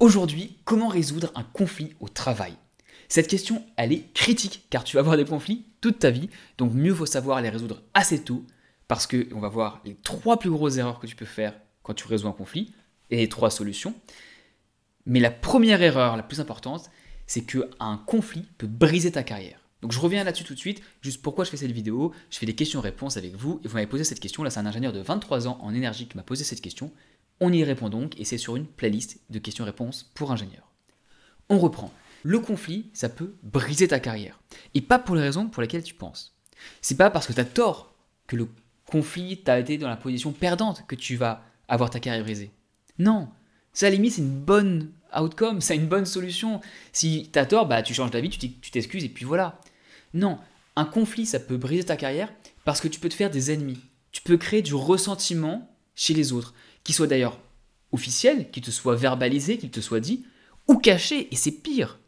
Aujourd'hui, comment résoudre un conflit au travail Cette question, elle est critique car tu vas avoir des conflits toute ta vie, donc mieux vaut savoir les résoudre assez tôt parce que on va voir les trois plus grosses erreurs que tu peux faire quand tu résous un conflit et les trois solutions. Mais la première erreur, la plus importante, c'est qu'un conflit peut briser ta carrière. Donc je reviens là-dessus tout de suite, juste pourquoi je fais cette vidéo, je fais des questions-réponses avec vous, et vous m'avez posé cette question, là c'est un ingénieur de 23 ans en énergie qui m'a posé cette question, on y répond donc et c'est sur une playlist de questions-réponses pour ingénieurs. On reprend. Le conflit, ça peut briser ta carrière. Et pas pour les raisons pour lesquelles tu penses. C'est pas parce que tu as tort que le conflit t'a été dans la position perdante que tu vas avoir ta carrière brisée. Non, ça à la limite c'est une bonne outcome, c'est une bonne solution. Si as tort, bah tu changes d'avis, tu t'excuses et puis voilà. Non, un conflit ça peut briser ta carrière parce que tu peux te faire des ennemis. Tu peux créer du ressentiment chez les autres, qui soit d'ailleurs officiel, qui te soit verbalisé, qu'il te soit dit, ou caché, et c'est pire.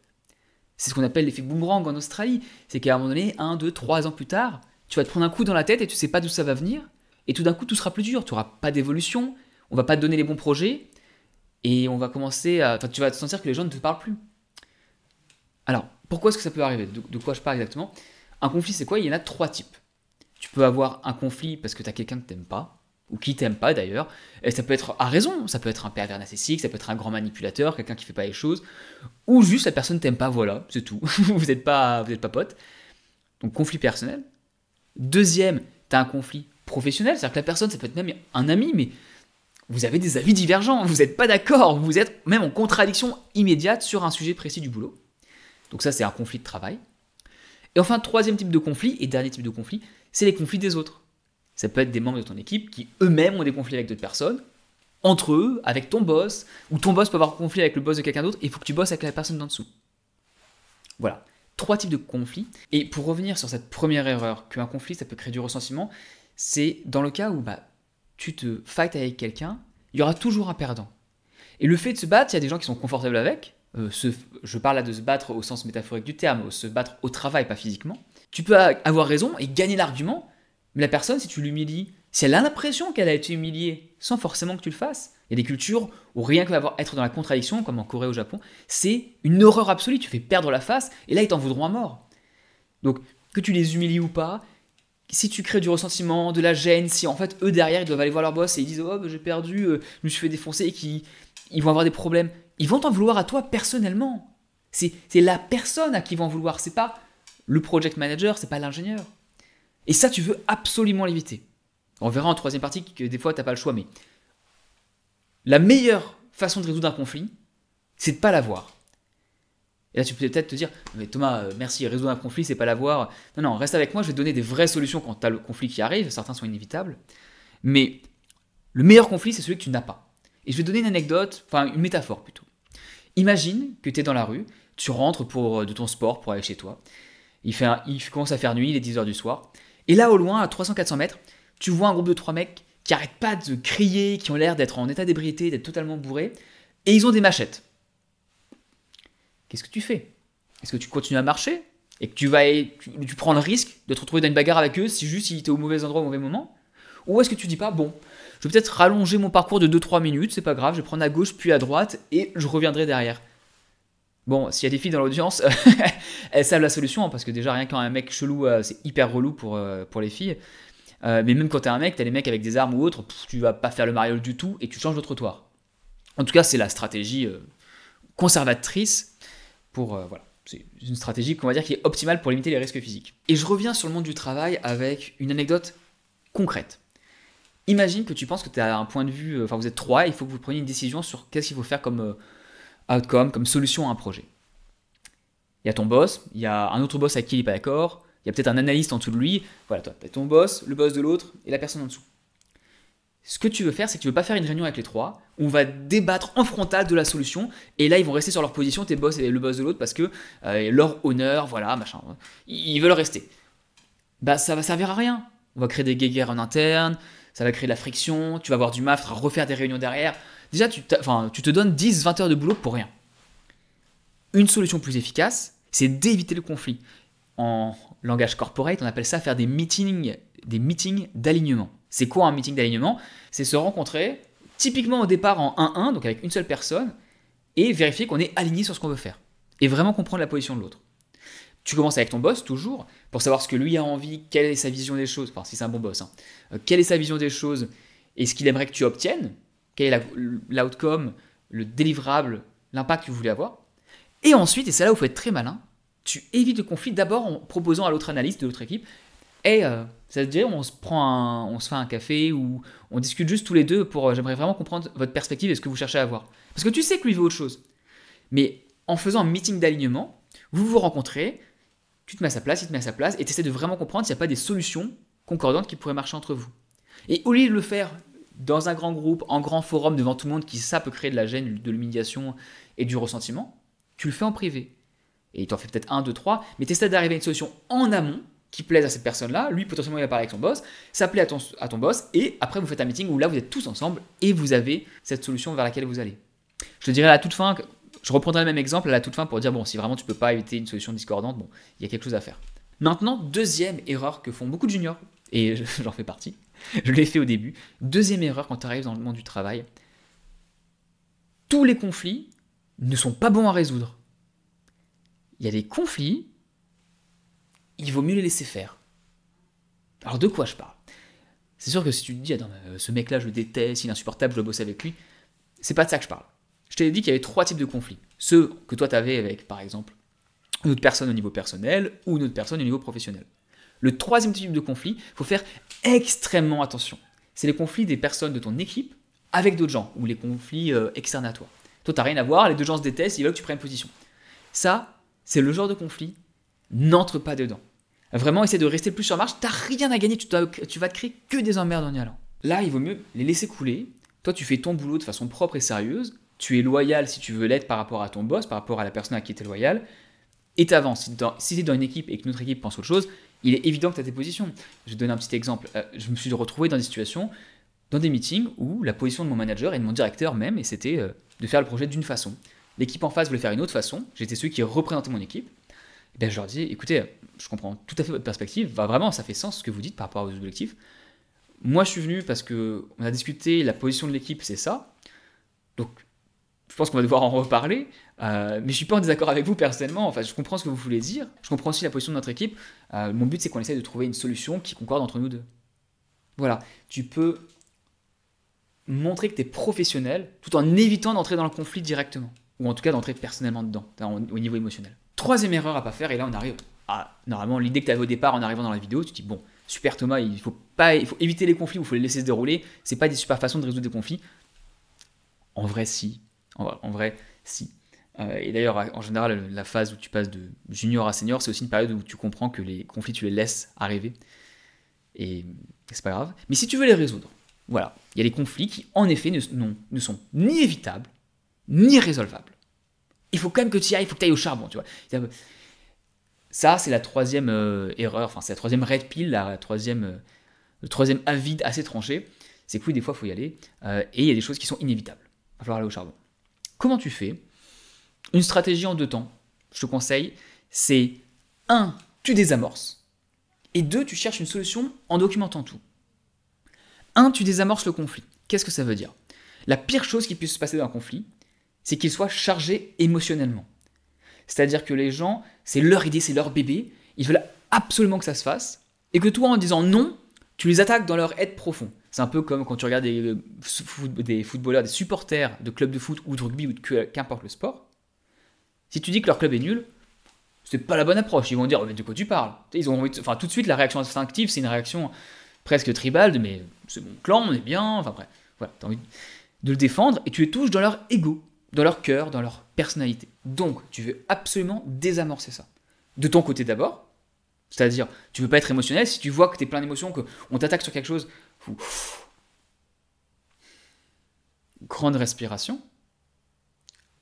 C'est ce qu'on appelle l'effet boomerang en Australie. C'est qu'à un moment donné, un, deux, trois ans plus tard, tu vas te prendre un coup dans la tête et tu sais pas d'où ça va venir, et tout d'un coup tout sera plus dur, tu n'auras pas d'évolution, on va pas te donner les bons projets, et on va commencer à... tu vas te sentir que les gens ne te parlent plus. Alors, pourquoi est-ce que ça peut arriver de, quoi je parle exactement Un conflit, c'est quoi Il y en a trois types. Tu peux avoir un conflit parce que tu as quelqu'un que tu pas, ou qui t'aime pas d'ailleurs. Et ça peut être à raison, ça peut être un pervers narcissique, ça peut être un grand manipulateur, quelqu'un qui fait pas les choses, ou juste la personne t'aime pas, voilà, c'est tout. vous n'êtes pas, vous êtes pas pote. Donc conflit personnel. Deuxième, tu as un conflit professionnel, c'est-à-dire que la personne, ça peut être même un ami, mais vous avez des avis divergents, vous n'êtes pas d'accord, vous êtes même en contradiction immédiate sur un sujet précis du boulot. Donc ça, c'est un conflit de travail. Et enfin, troisième type de conflit, et dernier type de conflit, c'est les conflits des autres. Ça peut être des membres de ton équipe qui eux-mêmes ont des conflits avec d'autres personnes, entre eux, avec ton boss, ou ton boss peut avoir conflit avec le boss de quelqu'un d'autre, et il faut que tu bosses avec la personne d'en dessous. Voilà, trois types de conflits. Et pour revenir sur cette première erreur, qu'un conflit, ça peut créer du ressentiment, c'est dans le cas où bah, tu te fights avec quelqu'un, il y aura toujours un perdant. Et le fait de se battre, il y a des gens qui sont confortables avec. Euh, je parle là de se battre au sens métaphorique du terme, se battre au travail, pas physiquement. Tu peux avoir raison et gagner l'argument, mais la personne, si tu l'humilies, si elle a l'impression qu'elle a été humiliée, sans forcément que tu le fasses, il y a des cultures où rien que être dans la contradiction, comme en Corée ou au Japon, c'est une horreur absolue, tu fais perdre la face, et là ils t'en voudront à mort. Donc, que tu les humilies ou pas, si tu crées du ressentiment, de la gêne, si en fait eux derrière ils doivent aller voir leur boss et ils disent oh bah, j'ai perdu, euh, je me suis fait défoncer et qu'ils ils vont avoir des problèmes, ils vont t'en vouloir à toi personnellement. C'est la personne à qui ils vont vouloir, c'est pas le project manager, c'est pas l'ingénieur. Et ça, tu veux absolument l'éviter. On verra en troisième partie que des fois, tu n'as pas le choix, mais la meilleure façon de résoudre un conflit, c'est de pas l'avoir. Et là, tu peux peut-être te dire, mais Thomas, euh, merci, résoudre un conflit, c'est pas l'avoir. Non, non, reste avec moi, je vais te donner des vraies solutions quand tu as le conflit qui arrive, certains sont inévitables. Mais le meilleur conflit, c'est celui que tu n'as pas. Et je vais te donner une anecdote, enfin une métaphore plutôt. Imagine que tu es dans la rue, tu rentres pour, euh, de ton sport pour aller chez toi. Il, fait il commence à faire nuit, il est 10h du soir. Et là, au loin, à 300-400 mètres, tu vois un groupe de trois mecs qui arrêtent pas de crier, qui ont l'air d'être en état d'ébriété, d'être totalement bourrés, et ils ont des machettes. Qu'est-ce que tu fais Est-ce que tu continues à marcher et que tu vas tu, prends le risque de te retrouver dans une bagarre avec eux si juste il était au mauvais endroit au mauvais moment Ou est-ce que tu dis pas bon, je vais peut-être rallonger mon parcours de 2-3 minutes, c'est pas grave, je vais prendre à gauche puis à droite et je reviendrai derrière Bon, s'il y a des filles dans l'audience, elles savent la solution, hein, parce que déjà, rien qu'un un mec chelou, euh, c'est hyper relou pour, euh, pour les filles. Euh, mais même quand t'es un mec, t'as les mecs avec des armes ou autre, tu vas pas faire le mariole du tout et tu changes de trottoir. En tout cas, c'est la stratégie conservatrice pour. voilà. C'est une stratégie qu'on va dire qui est optimale pour limiter les risques physiques. Et je reviens sur le monde du travail avec une anecdote concrète. Imagine que tu penses que tu as un point de vue, enfin vous êtes trois, il faut que vous preniez une décision sur qu'est-ce qu'il faut faire comme outcome, comme solution à un projet. Il y a ton boss, il y a un autre boss avec qui il n'est pas d'accord, il y a peut-être un analyste en dessous de lui. Voilà, toi, tu as ton boss, le boss de l'autre et la personne en dessous. Ce que tu veux faire, c'est que tu veux pas faire une réunion avec les trois. On va débattre en frontal de la solution. Et là, ils vont rester sur leur position, tes boss et le boss de l'autre, parce que euh, leur honneur, voilà, machin. Ils veulent rester. Bah, ça va servir à rien. On va créer des guéguerres en interne, ça va créer de la friction, tu vas avoir du mal, à refaire des réunions derrière. Déjà, tu, te donnes 10-20 heures de boulot pour rien. Une solution plus efficace, c'est d'éviter le conflit. En langage corporate, on appelle ça faire des meetings, des meetings d'alignement. C'est quoi un meeting d'alignement C'est se rencontrer typiquement au départ en 1-1, donc avec une seule personne, et vérifier qu'on est aligné sur ce qu'on veut faire. Et vraiment comprendre la position de l'autre. Tu commences avec ton boss, toujours, pour savoir ce que lui a envie, quelle est sa vision des choses, enfin si c'est un bon boss, hein. euh, quelle est sa vision des choses, et ce qu'il aimerait que tu obtiennes, quel est l'outcome, le délivrable, l'impact que vous voulez avoir. Et ensuite, et c'est là où il faut être très malin, tu évites le conflit d'abord en proposant à l'autre analyste de l'autre équipe et euh, ça te dirait, on se prend un, on se fait un café ou on discute juste tous les deux pour euh, j'aimerais vraiment comprendre votre perspective et ce que vous cherchez à voir. Parce que tu sais que lui veut autre chose. Mais en faisant un meeting d'alignement, vous vous rencontrez, tu te mets à sa place, il te met à sa place et tu essaies de vraiment comprendre s'il n'y a pas des solutions concordantes qui pourraient marcher entre vous. Et au lieu de le faire dans un grand groupe, en grand forum, devant tout le monde, qui ça peut créer de la gêne, de l'humiliation et du ressentiment, tu le fais en privé. Et il t'en fait peut-être un, deux, trois, mais essaies d'arriver à une solution en amont qui plaise à cette personne-là. Lui, potentiellement, il va parler avec son boss, ça à ton, boss, et après, vous faites un meeting où là, vous êtes tous ensemble et vous avez cette solution vers laquelle vous allez. Je te dirais à la toute fin, je reprendrai le même exemple à la toute fin pour dire, bon, si vraiment tu peux pas éviter une solution discordante, bon, il y a quelque chose à faire. Maintenant, deuxième erreur que font beaucoup de juniors, et j'en fais partie, je l'ai fait au début. Deuxième erreur quand tu arrives dans le monde du travail, tous les conflits ne sont pas bons à résoudre. Il y a des conflits, il vaut mieux les laisser faire. Alors de quoi je parle C'est sûr que si tu te dis, attends, euh, ce mec-là, je le déteste, il est insupportable, je dois bosser avec lui, c'est pas de ça que je parle. Je t'ai dit qu'il y avait trois types de conflits. Ceux que toi, tu avais avec, par exemple, une autre personne au niveau personnel ou une autre personne au niveau professionnel. Le troisième type de conflit, il faut faire extrêmement attention. C'est les conflits des personnes de ton équipe avec d'autres gens, ou les conflits euh, externes à toi. Toi, n'as rien à voir, les deux gens se détestent, ils veulent que tu prennes position. Ça, c'est le genre de conflit, n'entre pas dedans. Vraiment, essaie de rester plus sur marche, t'as rien à gagner, tu, tu vas te créer que des emmerdes en y allant. Là, il vaut mieux les laisser couler, toi, tu fais ton boulot de façon propre et sérieuse, tu es loyal si tu veux l'être par rapport à ton boss, par rapport à la personne à qui tu es loyal, et t'avances. Si tu es dans une équipe et que notre équipe pense autre chose, il est évident que tu as tes positions. Je vais donner un petit exemple. Euh, je me suis retrouvé dans des situations, dans des meetings, où la position de mon manager et de mon directeur même, et c'était euh, de faire le projet d'une façon. L'équipe en face voulait faire une autre façon. J'étais celui qui représentait mon équipe. Eh ben, je leur dis, écoutez, je comprends tout à fait votre perspective. Va vraiment, ça fait sens ce que vous dites par rapport aux objectifs. Moi, je suis venu parce que on a discuté, la position de l'équipe, c'est ça. Donc, je pense qu'on va devoir en reparler. Euh, mais je suis pas en désaccord avec vous personnellement. Enfin, je comprends ce que vous voulez dire. Je comprends aussi la position de notre équipe. Euh, mon but, c'est qu'on essaie de trouver une solution qui concorde entre nous deux. Voilà. Tu peux montrer que tu es professionnel tout en évitant d'entrer dans le conflit directement. Ou en tout cas d'entrer personnellement dedans, au niveau émotionnel. Troisième erreur à pas faire, et là on arrive à normalement l'idée que tu avais au départ en arrivant dans la vidéo, tu te dis bon, super Thomas, il faut pas il faut éviter les conflits il faut les laisser se dérouler, c'est pas des super façons de résoudre des conflits. En vrai si, en, vrai, si. Euh, et d'ailleurs, en général, la phase où tu passes de junior à senior, c'est aussi une période où tu comprends que les conflits, tu les laisses arriver. Et c'est pas grave. Mais si tu veux les résoudre, voilà, il y a des conflits qui, en effet, ne, ne sont ni évitables, ni résolvables. Il faut quand même que tu y ailles, il faut que tu ailles au charbon, tu vois. Ça, c'est la troisième euh, erreur, enfin, c'est la troisième red pill, la troisième, euh, le troisième avide assez tranché. C'est que oui, des fois, il faut y aller. et il y a des choses qui sont inévitables. Il va falloir aller au charbon. Comment tu fais Une stratégie en deux temps, je te conseille, c'est 1. Tu désamorces. Et 2. Tu cherches une solution en documentant tout. 1. Tu désamorces le conflit. Qu'est-ce que ça veut dire La pire chose qui puisse se passer dans un conflit, c'est qu'il soit chargé émotionnellement. C'est-à-dire que les gens, c'est leur idée, c'est leur bébé, ils veulent absolument que ça se fasse, et que toi, en disant non, tu les attaques dans leur être profond. C'est un peu comme quand tu regardes des, des footballeurs, des supporters de clubs de foot ou de rugby ou qu'importe le sport. Si tu dis que leur club est nul, c'est pas la bonne approche. Ils vont dire, oh, mais de quoi tu parles Ils ont Enfin, tout de suite, la réaction instinctive, c'est une réaction presque tribale, de, mais c'est mon clan, on est bien. Enfin, bref, voilà, envie de le défendre et tu les touches dans leur ego, dans leur cœur, dans leur personnalité. Donc, tu veux absolument désamorcer ça. De ton côté d'abord, c'est-à-dire, tu veux pas être émotionnel. Si tu vois que tu es plein d'émotions, qu'on t'attaque sur quelque chose, Grande respiration.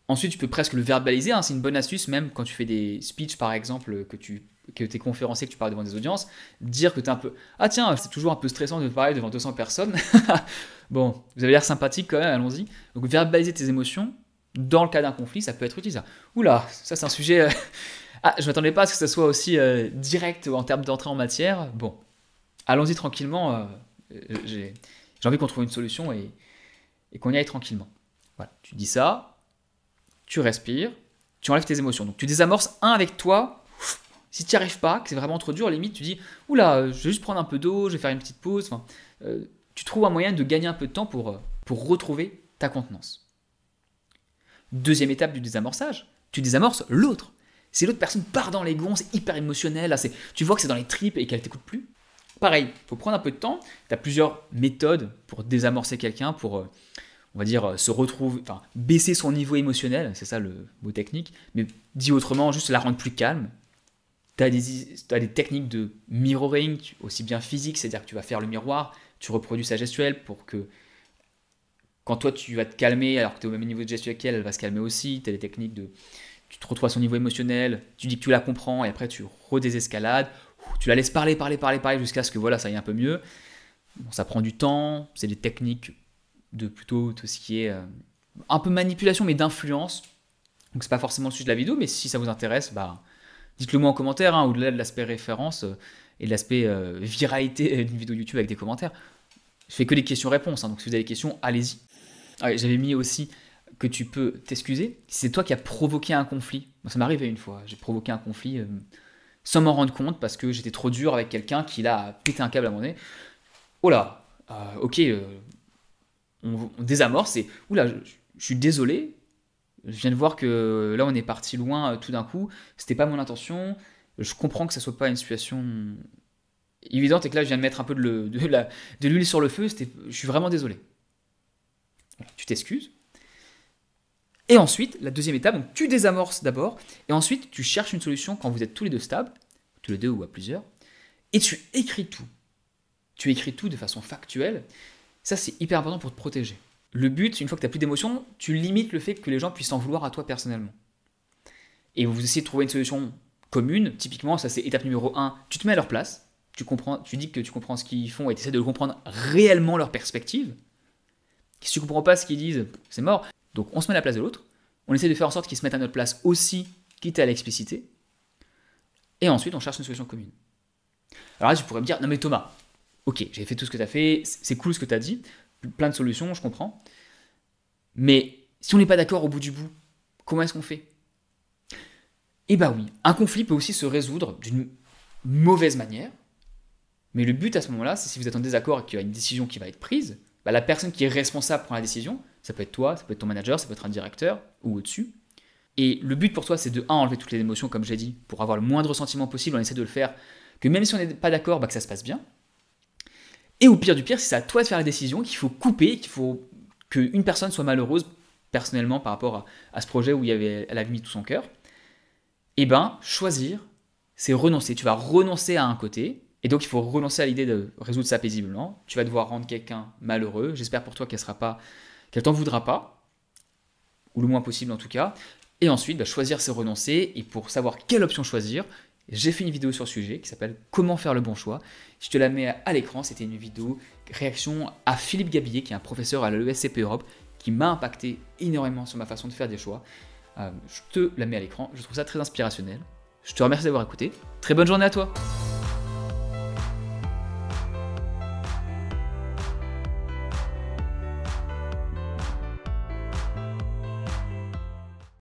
Ensuite, tu peux presque le verbaliser. Hein, c'est une bonne astuce, même quand tu fais des speeches, par exemple, que tu que es conférencier, que tu parles devant des audiences, dire que tu es un peu. Ah tiens, c'est toujours un peu stressant de parler devant 200 personnes. bon, vous avez l'air sympathique quand même, allons-y. Donc, verbaliser tes émotions dans le cas d'un conflit, ça peut être utile. Oula, ça, c'est un sujet. Euh, ah, je m'attendais pas à ce que ça soit aussi euh, direct en termes d'entrée en matière. Bon, allons-y tranquillement. Euh, euh, euh, j'ai envie qu'on trouve une solution et, qu'on y aille tranquillement. tu dis ça, tu respires, tu enlèves tes émotions. Donc tu désamorces un avec toi. Si tu n'y arrives pas, que c'est vraiment trop dur, limite tu dis oula, euh, je vais juste prendre un peu d'eau, je vais faire une petite pause. Enfin, tu trouves un moyen de gagner un peu de temps pour, pour retrouver ta contenance. Deuxième étape du désamorçage, tu désamorces l'autre. Si l'autre personne part dans les gonds, c'est hyper émotionnel, là, tu vois que c'est dans les tripes et qu'elle t'écoute plus, Pareil, il faut prendre un peu de temps. Tu as plusieurs méthodes pour désamorcer quelqu'un, pour, euh, on va dire, euh, se retrouver, enfin, baisser son niveau émotionnel, c'est ça le mot technique, mais dit autrement, juste la rendre plus calme. Tu as, des techniques de mirroring, aussi bien physique, c'est-à-dire que tu vas faire le miroir, tu reproduis sa gestuelle pour que quand toi tu vas te calmer, alors que tu es au même niveau de gestuelle qu'elle, elle va se calmer aussi. Tu as des techniques de. Tu te retrouves à son niveau émotionnel, tu dis que tu la comprends et après tu redésescalades tu la laisses parler, parler, parler, parler jusqu'à ce que voilà, ça aille un peu mieux. Bon, ça prend du temps, c'est des techniques de plutôt tout ce qui est euh, un peu manipulation mais d'influence. Donc c'est pas forcément le sujet de la vidéo, mais si ça vous intéresse, bah, dites-le moi en commentaire, hein. au-delà de l'aspect référence euh, et de l'aspect euh, viralité d'une vidéo YouTube avec des commentaires. Je fais que des questions-réponses, hein. donc si vous avez des questions, allez-y. Ah, j'avais mis aussi que tu peux t'excuser si c'est toi qui as provoqué un conflit. ça m'est arrivé une fois, j'ai provoqué un conflit sans m'en rendre compte parce que j'étais trop dur avec quelqu'un qui l'a pété un câble à mon nez. Oh là, euh, ok, euh, on, désamorce et oula, je, suis désolé. Je viens de voir que euh, là on est parti loin tout d'un coup. C'était pas mon intention. Je comprends que ça soit pas une situation évidente et que là je viens de mettre un peu de, de l'huile sur le feu. je suis vraiment désolé. Tu t'excuses, et ensuite, la deuxième étape, donc tu désamorces d'abord, et ensuite tu cherches une solution quand vous êtes tous les deux stables, tous les deux ou à plusieurs, et tu écris tout. Tu écris tout de façon factuelle. Ça, c'est hyper important pour te protéger. Le but, une fois que tu n'as plus d'émotion, tu limites le fait que les gens puissent en vouloir à toi personnellement. Et vous essayez de trouver une solution commune. Typiquement, ça c'est étape numéro 1, tu te mets à leur place, tu, comprends, tu dis que tu comprends ce qu'ils font et tu essaies de comprendre réellement leur perspective. Si tu comprends pas ce qu'ils disent, c'est mort. Donc on se met à la place de l'autre, on essaie de faire en sorte qu'il se mette à notre place aussi, quitte à l'explicité, et ensuite on cherche une solution commune. Alors là, pourrais me dire, non mais Thomas, ok, j'ai fait tout ce que tu as fait, c'est cool ce que tu as dit, plein de solutions, je comprends, mais si on n'est pas d'accord au bout du bout, comment est-ce qu'on fait Eh bah oui, un conflit peut aussi se résoudre d'une mauvaise manière, mais le but à ce moment-là, c'est si vous êtes en désaccord et qu'il y a une décision qui va être prise, bah, la personne qui est responsable prend la décision, ça peut être toi, ça peut être ton manager, ça peut être un directeur ou au-dessus. Et le but pour toi, c'est de 1 enlever toutes les émotions, comme j'ai dit, pour avoir le moindre sentiment possible, on essaie de le faire, que même si on n'est pas d'accord, bah, que ça se passe bien. Et au pire du pire, c'est à toi de faire la décision qu'il faut couper, qu'il faut qu'une personne soit malheureuse personnellement par rapport à, ce projet où il y avait, elle avait mis tout son cœur. Eh ben, choisir, c'est renoncer. Tu vas renoncer à un côté, et donc il faut renoncer à l'idée de résoudre ça paisiblement. Tu vas devoir rendre quelqu'un malheureux. J'espère pour toi qu'elle ne sera pas qu'elle t'en voudra pas, ou le moins possible en tout cas. Et ensuite, bah, choisir, c'est renoncer. Et pour savoir quelle option choisir, j'ai fait une vidéo sur le sujet qui s'appelle Comment faire le bon choix. Je te la mets à l'écran. C'était une vidéo réaction à Philippe Gabillet, qui est un professeur à l'ESCP Europe, qui m'a impacté énormément sur ma façon de faire des choix. Euh, je te la mets à l'écran. Je trouve ça très inspirationnel. Je te remercie d'avoir écouté. Très bonne journée à toi.